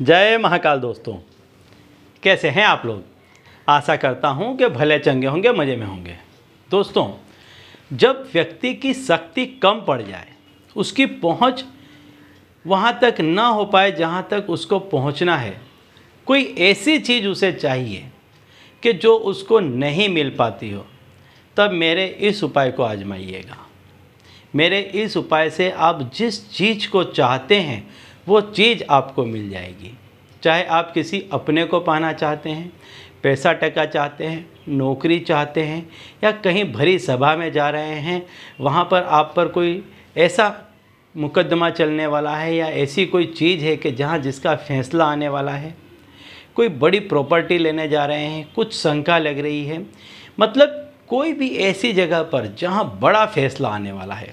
जय महाकाल दोस्तों कैसे हैं आप लोग आशा करता हूं कि भले चंगे होंगे मज़े में होंगे दोस्तों जब व्यक्ति की शक्ति कम पड़ जाए उसकी पहुंच वहां तक ना हो पाए जहां तक उसको पहुंचना है कोई ऐसी चीज़ उसे चाहिए कि जो उसको नहीं मिल पाती हो तब मेरे इस उपाय को आजमाइएगा मेरे इस उपाय से आप जिस चीज़ को चाहते हैं वो चीज़ आपको मिल जाएगी चाहे आप किसी अपने को पाना चाहते हैं पैसा टका चाहते हैं नौकरी चाहते हैं या कहीं भरी सभा में जा रहे हैं वहाँ पर आप पर कोई ऐसा मुकदमा चलने वाला है या ऐसी कोई चीज़ है कि जहाँ जिसका फैसला आने वाला है कोई बड़ी प्रॉपर्टी लेने जा रहे हैं कुछ शंका लग रही है मतलब कोई भी ऐसी जगह पर जहाँ बड़ा फैसला आने वाला है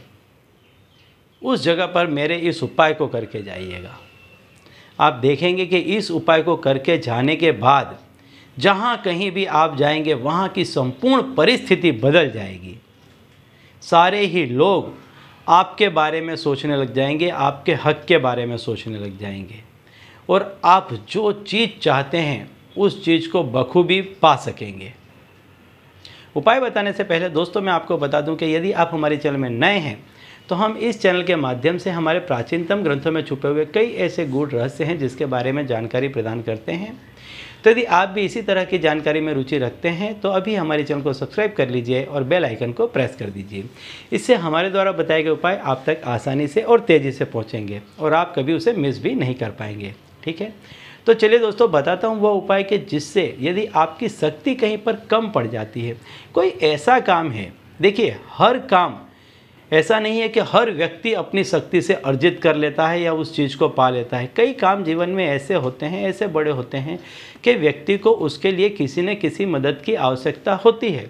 उस जगह पर मेरे इस उपाय को करके जाइएगा आप देखेंगे कि इस उपाय को करके जाने के बाद जहाँ कहीं भी आप जाएंगे वहाँ की संपूर्ण परिस्थिति बदल जाएगी सारे ही लोग आपके बारे में सोचने लग जाएंगे आपके हक के बारे में सोचने लग जाएंगे और आप जो चीज़ चाहते हैं उस चीज़ को बखूबी पा सकेंगे उपाय बताने से पहले दोस्तों मैं आपको बता दूं कि यदि आप हमारे चैनल में नए हैं तो हम इस चैनल के माध्यम से हमारे प्राचीनतम ग्रंथों में छुपे हुए कई ऐसे गूढ़ रहस्य हैं जिसके बारे में जानकारी प्रदान करते हैं तो यदि आप भी इसी तरह की जानकारी में रुचि रखते हैं तो अभी हमारे चैनल को सब्सक्राइब कर लीजिए और बेल आइकन को प्रेस कर दीजिए इससे हमारे द्वारा बताए गए उपाय आप तक आसानी से और तेज़ी से पहुँचेंगे और आप कभी उसे मिस भी नहीं कर पाएंगे ठीक है तो चलिए दोस्तों बताता हूँ वह उपाय कि जिससे यदि आपकी शक्ति कहीं पर कम पड़ जाती है कोई ऐसा काम है देखिए हर काम ऐसा नहीं है कि हर व्यक्ति अपनी शक्ति से अर्जित कर लेता है या उस चीज़ को पा लेता है कई काम जीवन में ऐसे होते हैं ऐसे बड़े होते हैं कि व्यक्ति को उसके लिए किसी न किसी मदद की आवश्यकता होती है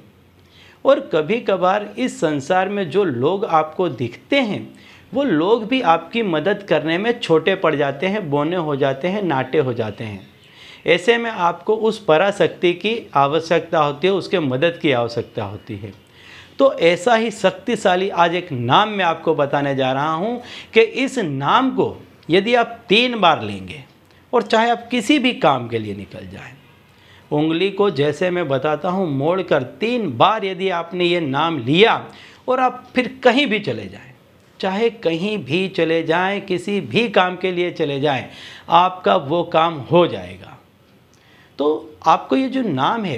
और कभी कभार इस संसार में जो लोग आपको दिखते हैं वो लोग भी आपकी मदद करने में छोटे पड़ जाते हैं बोने हो जाते हैं नाटे हो जाते हैं ऐसे में आपको उस पराशक्ति की आवश्यकता होती है उसके मदद की आवश्यकता होती है तो ऐसा ही शक्तिशाली आज एक नाम मैं आपको बताने जा रहा हूँ कि इस नाम को यदि आप तीन बार लेंगे और चाहे आप किसी भी काम के लिए निकल जाएं उंगली को जैसे मैं बताता हूँ मोड़ कर तीन बार यदि आपने ये नाम लिया और आप फिर कहीं भी चले जाएं चाहे कहीं भी चले जाएं किसी भी काम के लिए चले जाएं आपका वो काम हो जाएगा तो आपको ये जो नाम है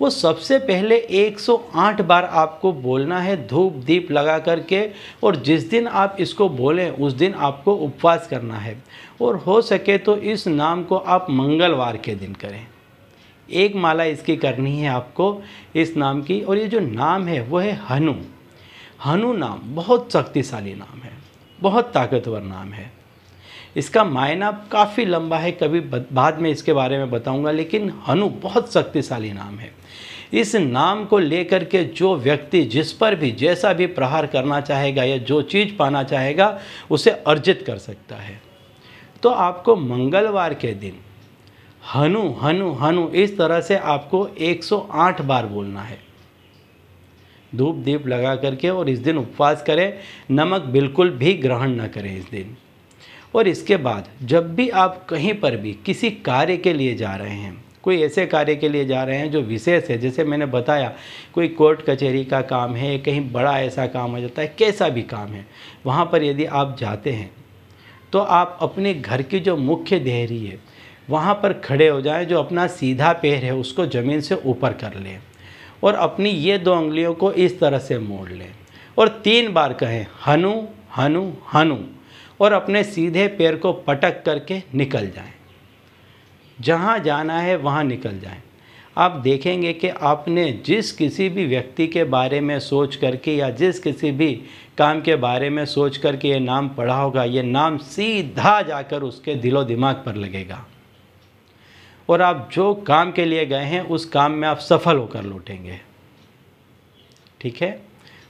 वो सबसे पहले 108 बार आपको बोलना है धूप दीप लगा करके और जिस दिन आप इसको बोलें उस दिन आपको उपवास करना है और हो सके तो इस नाम को आप मंगलवार के दिन करें एक माला इसकी करनी है आपको इस नाम की और ये जो नाम है वो है हनु हनु नाम बहुत शक्तिशाली नाम है बहुत ताकतवर नाम है इसका मायना काफ़ी लंबा है कभी बाद में इसके बारे में बताऊंगा लेकिन हनु बहुत शक्तिशाली नाम है इस नाम को लेकर के जो व्यक्ति जिस पर भी जैसा भी प्रहार करना चाहेगा या जो चीज़ पाना चाहेगा उसे अर्जित कर सकता है तो आपको मंगलवार के दिन हनु हनु हनु इस तरह से आपको 108 बार बोलना है धूप दीप लगा करके और इस दिन उपवास करें नमक बिल्कुल भी ग्रहण ना करें इस दिन और इसके बाद जब भी आप कहीं पर भी किसी कार्य के लिए जा रहे हैं कोई ऐसे कार्य के लिए जा रहे हैं जो विशेष है जैसे मैंने बताया कोई कोर्ट कचहरी का काम है कहीं बड़ा ऐसा काम हो जाता है कैसा भी काम है वहाँ पर यदि आप जाते हैं तो आप अपने घर की जो मुख्य देहरी है वहाँ पर खड़े हो जाएं जो अपना सीधा पैर है उसको ज़मीन से ऊपर कर लें और अपनी ये दो उंगलियों को इस तरह से मोड़ लें और तीन बार कहें हनु हनु हनु और अपने सीधे पैर को पटक करके निकल जाएं जहाँ जाना है वहाँ निकल जाएं आप देखेंगे कि आपने जिस किसी भी व्यक्ति के बारे में सोच करके या जिस किसी भी काम के बारे में सोच करके ये नाम पढ़ा होगा ये नाम सीधा जाकर उसके दिलो दिमाग पर लगेगा और आप जो काम के लिए गए हैं उस काम में आप सफल होकर लौटेंगे ठीक है